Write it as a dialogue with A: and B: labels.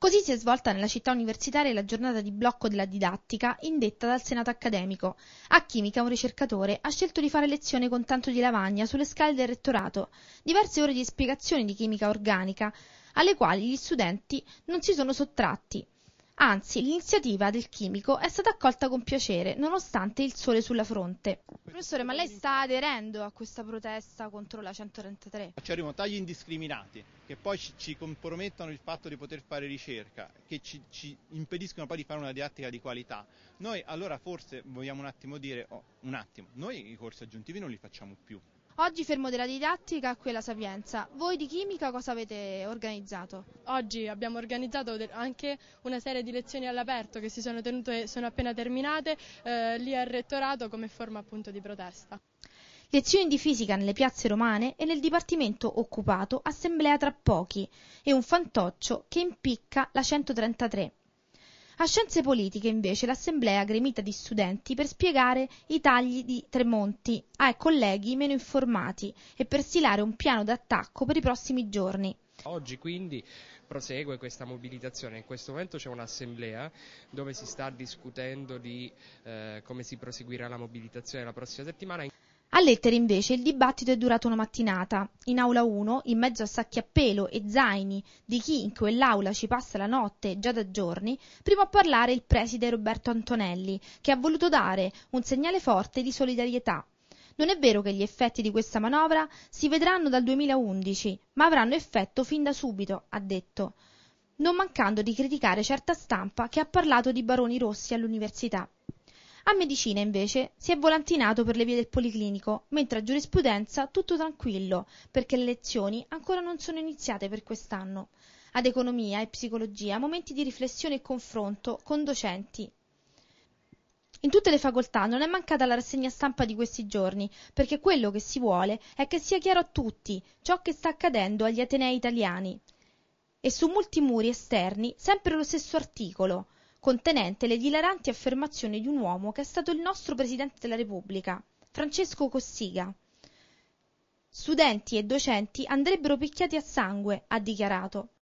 A: Così si è svolta nella città universitaria la giornata di blocco della didattica indetta dal Senato accademico. A chimica un ricercatore ha scelto di fare lezione con tanto di lavagna sulle scale del rettorato, diverse ore di spiegazioni di chimica organica, alle quali gli studenti non si sono sottratti. Anzi, l'iniziativa del chimico è stata accolta con piacere, nonostante il sole sulla fronte. Professore, ma lei sta aderendo a questa protesta contro la 133?
B: Facciamo tagli indiscriminati che poi ci, ci, compromettono il fatto di poter fare ricerca, che ci, ci, impediscono poi di fare una didattica di qualità. Noi allora forse vogliamo un attimo dire, oh, un attimo, noi i corsi aggiuntivi non li facciamo più.
A: Oggi fermo della didattica a quella Sapienza. Voi di chimica cosa avete organizzato? Oggi abbiamo organizzato anche una serie di lezioni all'aperto che si sono tenute, e sono appena terminate, eh, lì al rettorato come forma appunto di protesta. Lezioni di fisica nelle piazze romane e nel dipartimento occupato assemblea tra pochi e un fantoccio che impicca la 133. A Scienze Politiche, invece, l'assemblea gremita di studenti per spiegare i tagli di Tremonti ai colleghi meno informati e per stilare un piano d'attacco per i prossimi giorni.
C: Oggi quindi prosegue questa mobilitazione, in questo momento c'è un'assemblea dove si sta discutendo di eh, come si proseguirà la mobilitazione la prossima settimana.
A: A lettere invece il dibattito è durato una mattinata. In aula 1, in mezzo a sacchi a pelo e zaini di chi in quell'aula ci passa la notte già da giorni, primo a parlare il preside Roberto Antonelli, che ha voluto dare un segnale forte di solidarietà non è vero che gli effetti di questa manovra si vedranno dal 2011, ma avranno effetto fin da subito, ha detto, non mancando di criticare certa stampa che ha parlato di baroni rossi all'università. A medicina, invece, si è volantinato per le vie del Policlinico, mentre a giurisprudenza tutto tranquillo, perché le lezioni ancora non sono iniziate per quest'anno. Ad economia e psicologia momenti di riflessione e confronto con docenti, in tutte le facoltà non è mancata la rassegna stampa di questi giorni, perché quello che si vuole è che sia chiaro a tutti ciò che sta accadendo agli Atenei italiani. E su molti muri esterni sempre lo stesso articolo, contenente le dilaranti affermazioni di un uomo che è stato il nostro Presidente della Repubblica, Francesco Cossiga. Studenti e docenti andrebbero picchiati a sangue, ha dichiarato,